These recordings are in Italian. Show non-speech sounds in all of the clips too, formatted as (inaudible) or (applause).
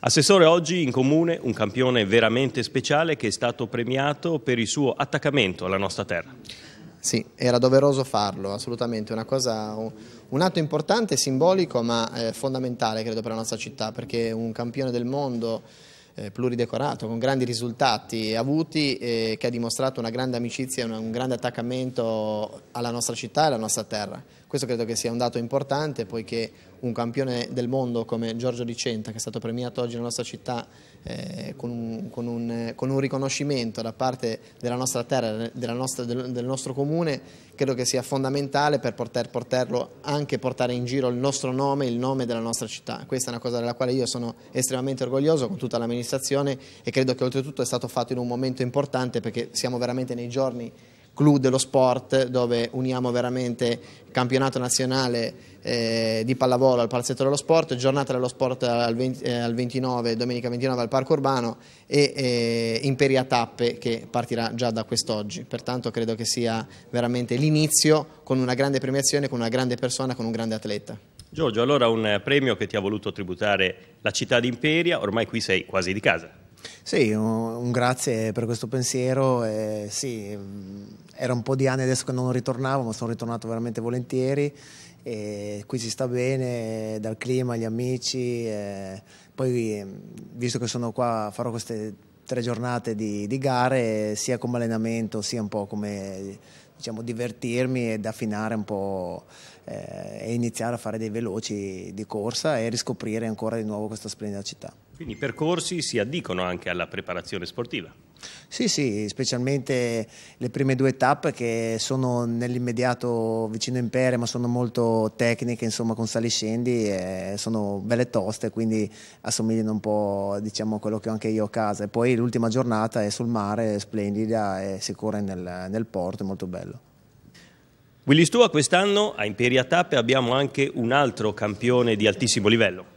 Assessore, oggi in comune un campione veramente speciale che è stato premiato per il suo attaccamento alla nostra terra. Sì, era doveroso farlo, assolutamente, cosa, un atto importante, simbolico ma eh, fondamentale credo per la nostra città perché un campione del mondo eh, pluridecorato, con grandi risultati avuti, eh, che ha dimostrato una grande amicizia e un grande attaccamento alla nostra città e alla nostra terra. Questo credo che sia un dato importante poiché un campione del mondo come Giorgio Dicenta, che è stato premiato oggi nella nostra città eh, con, un, con, un, eh, con, un, riconoscimento da parte della nostra terra, della nostra, del, del, nostro comune, credo che sia fondamentale per poter portarlo anche portare in giro il nostro nome, il nome della nostra città. Questa è una cosa della quale io sono estremamente orgoglioso con tutta l'amministrazione e credo che oltretutto è stato fatto in un momento importante perché siamo veramente nei giorni clou dello sport dove uniamo veramente campionato nazionale eh, di pallavolo al palazzetto dello sport, giornata dello sport al, 20, eh, al 29, domenica 29 al parco urbano e eh, Imperia Tappe che partirà già da quest'oggi, pertanto credo che sia veramente l'inizio con una grande premiazione, con una grande persona, con un grande atleta. Giorgio, allora un premio che ti ha voluto tributare la città di Imperia, ormai qui sei quasi di casa. Sì, un, un grazie per questo pensiero, sì, era un po' di anni adesso che non ritornavo, ma sono ritornato veramente volentieri. E qui si sta bene, dal clima, gli amici. poi, mm, visto che sono qua, farò queste tre giornate di, di gare, sia come allenamento, sia un po' come diciamo, divertirmi ed affinare un po' eh, e iniziare a fare dei veloci di corsa e riscoprire ancora di nuovo questa splendida città. Quindi i percorsi si addicono anche alla preparazione sportiva? Sì, sì, specialmente le prime due tappe che sono nell'immediato vicino Impere, ma sono molto tecniche, insomma, con saliscendi, e sono belle toste, quindi assomigliano un po' diciamo, a quello che ho anche io a casa. E poi l'ultima giornata è sul mare, è splendida, e si corre nel, nel porto, è molto bello. Willy Stua quest'anno a Imperia Tappe abbiamo anche un altro campione di altissimo livello.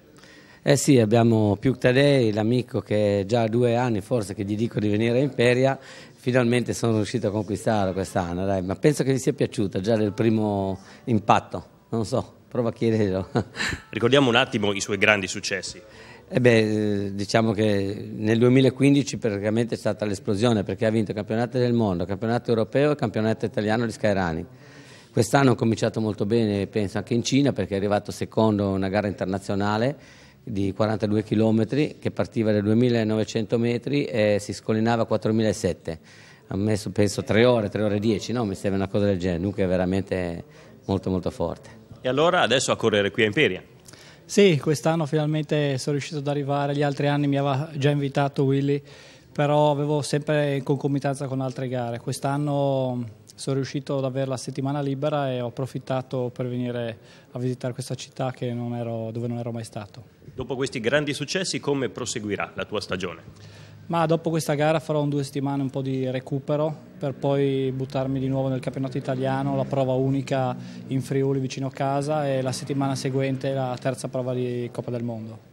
Eh sì, abbiamo più Tadei, l'amico che già due anni forse che gli dico di venire a Imperia, finalmente sono riuscito a conquistarlo quest'anno, dai, ma penso che vi sia piaciuta già del primo impatto, non so, prova a chiederlo. (laughs) Ricordiamo un attimo i suoi grandi successi. Eh beh, eh, diciamo che nel 2015 praticamente è stata l'esplosione perché ha vinto il campionato del mondo, il campionato europeo e il campionato italiano di Skyrunning. Quest'anno ha cominciato molto bene, penso anche in Cina perché è arrivato secondo a una gara internazionale di 42 km che partiva da 2.900 metri e si scollinava a 4.700. Ha messo penso 3 ore, 3 ore 10, no? mi sembra una cosa del genere, dunque è veramente molto molto forte. E allora adesso a correre qui a Imperia? Sì, quest'anno finalmente sono riuscito ad arrivare, gli altri anni mi aveva già invitato Willy però avevo sempre in concomitanza con altre gare. Quest'anno sono riuscito ad avere la settimana libera e ho approfittato per venire a visitare questa città non ero, dove non ero mai stato. Dopo questi grandi successi come proseguirà la tua stagione? Ma dopo questa gara farò un due settimane un po' di recupero per poi buttarmi di nuovo nel campionato italiano, la prova unica in Friuli vicino a casa e la settimana seguente la terza prova di Coppa del Mondo.